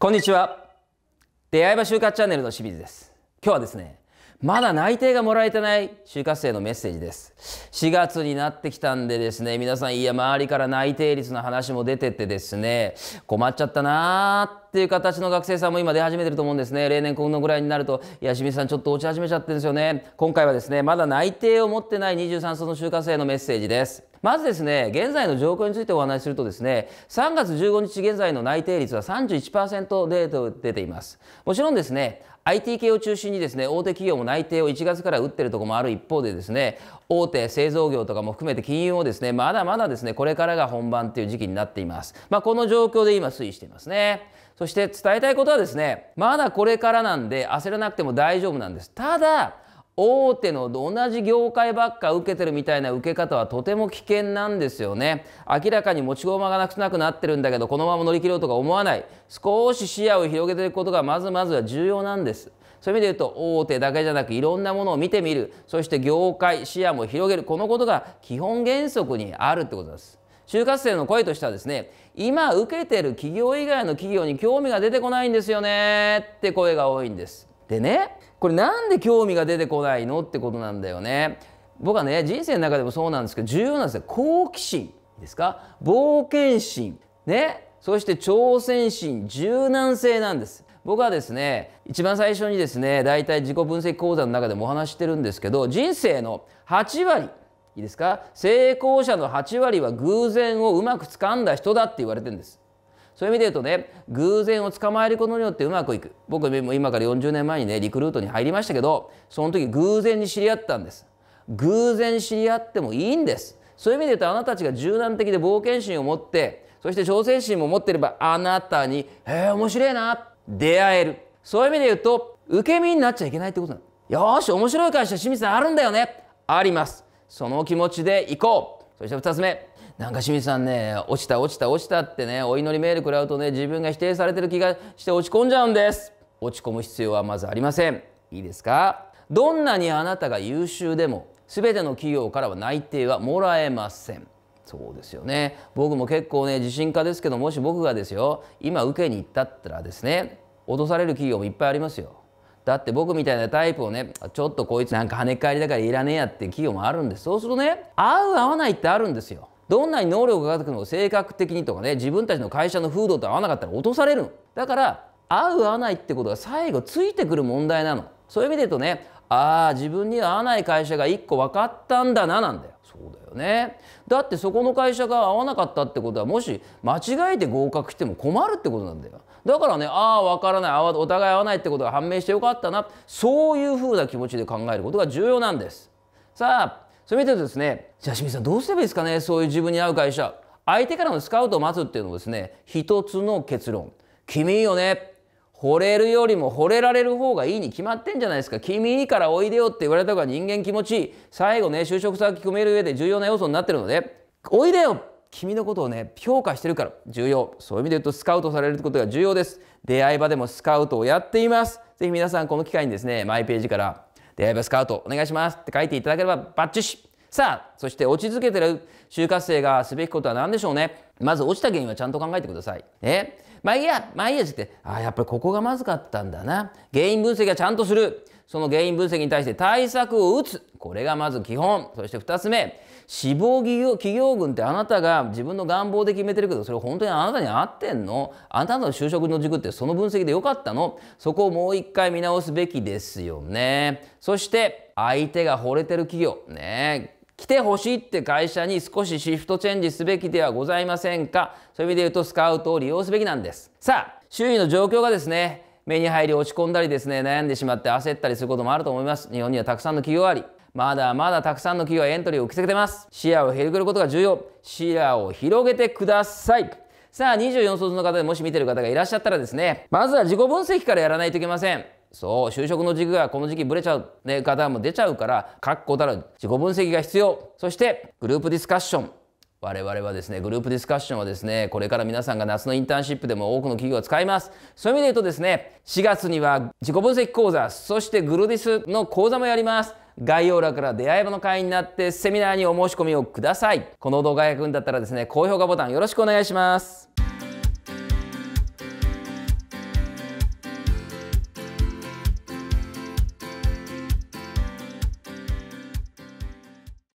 こんにちは。出会い場就活チャンネルの清水です。今日はですね、まだ内定がもらえてない就活生のメッセージです。4月になってきたんでですね、皆さん、いや、周りから内定率の話も出ててですね、困っちゃったなーっっていう形の学生さんも今出始めてると思うんですね例年このぐらいになるといや清水さんちょっと落ち始めちゃってるんですよね今回はですねまだ内定を持ってない23層の就活生のメッセージですまずですね、現在の状況についてお話しするとですね、3月15日現在の内定率は31%でと出ています。もちろんですね、IT 系を中心にですね、大手企業も内定を1月から打ってるとこもある一方でですね、大手製造業とかも含めて金融をですね、まだまだですね、これからが本番っていう時期になっています。まあ、この状況で今推移していますね。そして伝えたいことはですねまだこれからなんで焦らなくても大丈夫なんですただ大手の同じ業界ばっか受けてるみたいな受け方はとても危険なんですよね明らかに持ち駒がなくなってるんだけどこのまま乗り切ろうとか思わない少し視野を広げていくことがまずまずは重要なんですそういう意味で言うと大手だけじゃなくいろんなものを見てみるそして業界視野も広げるこのことが基本原則にあるってことです就活生の声としてはですね今受けてる企業以外の企業に興味が出てこないんですよねって声が多いんですでねこれなんで興味が出てこないのってことなんだよね僕はね人生の中でもそうなんですけど重要なんですよ好奇心ですか冒険心ねそして挑戦心柔軟性なんです僕はですね一番最初にですねだいたい自己分析講座の中でもお話してるんですけど人生の8割いいですか成功者の8割は偶然をうまくつかんだ人だって言われてるんですそういう意味で言うとね偶然を捕まえることによってうまくいく僕も今から40年前にねリクルートに入りましたけどその時偶然に知り合ったんです偶然知り合ってもいいんですそういう意味で言うとあなたたちが柔軟的で冒険心を持ってそして挑戦心も持ってればあなたに「え面白いな」出会えるそういう意味で言うと受け身になっちゃいけないってことなのよし面白い会社清水さんあるんだよねありますその気持ちで行こうそして2つ目なんか清水さんね落ちた落ちた落ちたってねお祈りメール食らうとね自分が否定されてる気がして落ち込んじゃうんです落ち込む必要はまずありませんいいですかどんなにあなたが優秀でも全ての企業からは内定はもらえませんそうですよね僕も結構ね自信家ですけどもし僕がですよ今受けに行ったったらですね落とされる企業もいっぱいありますよだって僕みたいなタイプをねちょっとこいつなんか跳ね返りだからいらねえやって企業もあるんですそうするとね合う合わないってあるんですよどんなに能力が高くも性格的にとかね自分たちの会社の風土と合わなかったら落とされるのだから合う合わないってことが最後ついてくる問題なのそういう意味で言うとねああ自分に合わない会社が1個分かったんだななんだよそうだよねだってそこの会社が合わなかったってことはもし間違えて合格しても困るってことなんだよだからねああ分からないお互い合わないってことが判明してよかったなそういうふうな気持ちで考えることが重要なんですさあそれ見てるとですねじゃあ清水さんどうすればいいですかねそういう自分に合う会社相手からのスカウトを待つっていうのをですね一つの結論君いいよね惚れるよりも惚れられる方がいいに決まってんじゃないですか君いいからおいでよって言われた方が人間気持ちいい最後ね就職先決める上で重要な要素になってるのでおいでよ君のことをね評価してるから重要そういう意味で言うとスカウトされることが重要です出会い場でもスカウトをやっていますぜひ皆さんこの機会にですねマイページから出会い場スカウトお願いしますって書いていただければバッチシさあそして落ち着けてる就活生がすべきことは何でしょうねまず落ちた原因はちゃんと考えてくださいえまあいいやまあいいやってああやっぱりここがまずかったんだな原因分析はちゃんとするその原因分析に対して対策を打つこれがまず基本そして2つ目志望企業群ってあなたが自分の願望で決めてるけどそれ本当にあなたに合ってんのあなたの就職の軸ってその分析でよかったのそこをもう一回見直すべきですよねそして相手が惚れてる企業ね来てほしいって会社に少しシフトチェンジすべきではございませんかそういう意味で言うとスカウトを利用すべきなんですさあ周囲の状況がですね目に入り落ち込んだりですね悩んでしまって焦ったりすることもあると思います日本にはたくさんの企業ありまだまだたくさんの企業はエントリーを受け付けてます。視野を広げることが重要。視野を広げてください。さあ、24卒の方でもし見てる方がいらっしゃったらですね、まずは自己分析からやらないといけません。そう、就職の軸がこの時期ブレちゃう、ね、方も出ちゃうから、確固たる自己分析が必要。そして、グループディスカッション。我々はですね、グループディスカッションはですね、これから皆さんが夏のインターンシップでも多くの企業を使います。そういう意味で言うとですね、4月には自己分析講座、そしてグルディスの講座もやります。概要欄から出会い場の会員になってセミナーにお申し込みをくださいこの動画が役に立ったらですね高評価ボタンよろしくお願いします